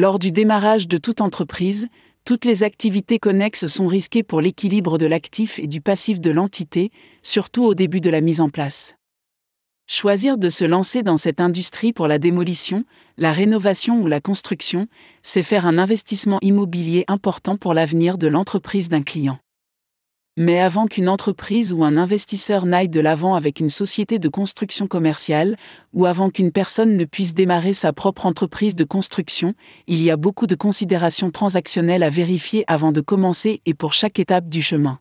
Lors du démarrage de toute entreprise, toutes les activités connexes sont risquées pour l'équilibre de l'actif et du passif de l'entité, surtout au début de la mise en place. Choisir de se lancer dans cette industrie pour la démolition, la rénovation ou la construction, c'est faire un investissement immobilier important pour l'avenir de l'entreprise d'un client. Mais avant qu'une entreprise ou un investisseur n'aille de l'avant avec une société de construction commerciale, ou avant qu'une personne ne puisse démarrer sa propre entreprise de construction, il y a beaucoup de considérations transactionnelles à vérifier avant de commencer et pour chaque étape du chemin.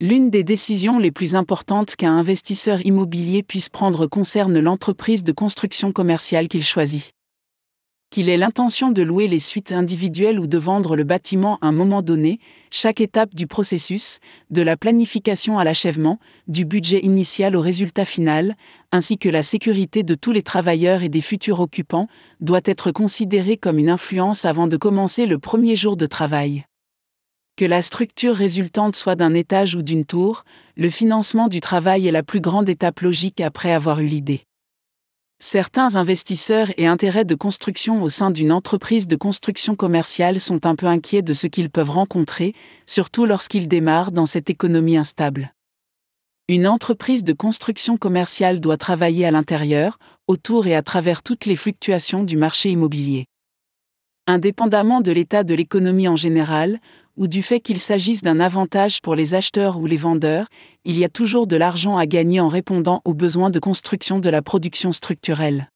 L'une des décisions les plus importantes qu'un investisseur immobilier puisse prendre concerne l'entreprise de construction commerciale qu'il choisit qu'il ait l'intention de louer les suites individuelles ou de vendre le bâtiment à un moment donné, chaque étape du processus, de la planification à l'achèvement, du budget initial au résultat final, ainsi que la sécurité de tous les travailleurs et des futurs occupants, doit être considérée comme une influence avant de commencer le premier jour de travail. Que la structure résultante soit d'un étage ou d'une tour, le financement du travail est la plus grande étape logique après avoir eu l'idée. Certains investisseurs et intérêts de construction au sein d'une entreprise de construction commerciale sont un peu inquiets de ce qu'ils peuvent rencontrer, surtout lorsqu'ils démarrent dans cette économie instable. Une entreprise de construction commerciale doit travailler à l'intérieur, autour et à travers toutes les fluctuations du marché immobilier indépendamment de l'état de l'économie en général, ou du fait qu'il s'agisse d'un avantage pour les acheteurs ou les vendeurs, il y a toujours de l'argent à gagner en répondant aux besoins de construction de la production structurelle.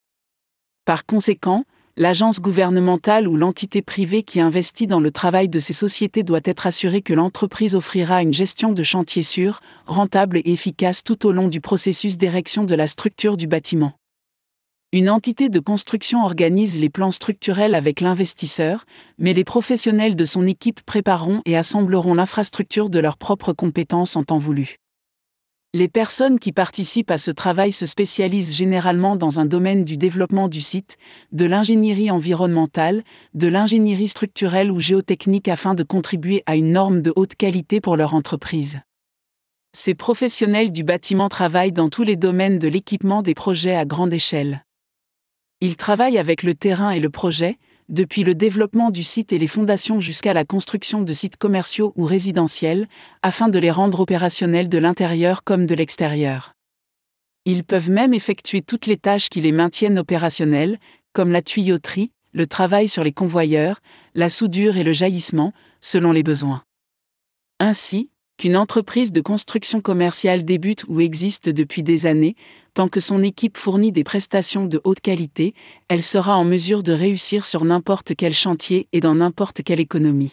Par conséquent, l'agence gouvernementale ou l'entité privée qui investit dans le travail de ces sociétés doit être assurée que l'entreprise offrira une gestion de chantier sûre, rentable et efficace tout au long du processus d'érection de la structure du bâtiment. Une entité de construction organise les plans structurels avec l'investisseur, mais les professionnels de son équipe prépareront et assembleront l'infrastructure de leurs propres compétences en temps voulu. Les personnes qui participent à ce travail se spécialisent généralement dans un domaine du développement du site, de l'ingénierie environnementale, de l'ingénierie structurelle ou géotechnique afin de contribuer à une norme de haute qualité pour leur entreprise. Ces professionnels du bâtiment travaillent dans tous les domaines de l'équipement des projets à grande échelle. Ils travaillent avec le terrain et le projet, depuis le développement du site et les fondations jusqu'à la construction de sites commerciaux ou résidentiels, afin de les rendre opérationnels de l'intérieur comme de l'extérieur. Ils peuvent même effectuer toutes les tâches qui les maintiennent opérationnels, comme la tuyauterie, le travail sur les convoyeurs, la soudure et le jaillissement, selon les besoins. Ainsi, qu'une entreprise de construction commerciale débute ou existe depuis des années, tant que son équipe fournit des prestations de haute qualité, elle sera en mesure de réussir sur n'importe quel chantier et dans n'importe quelle économie.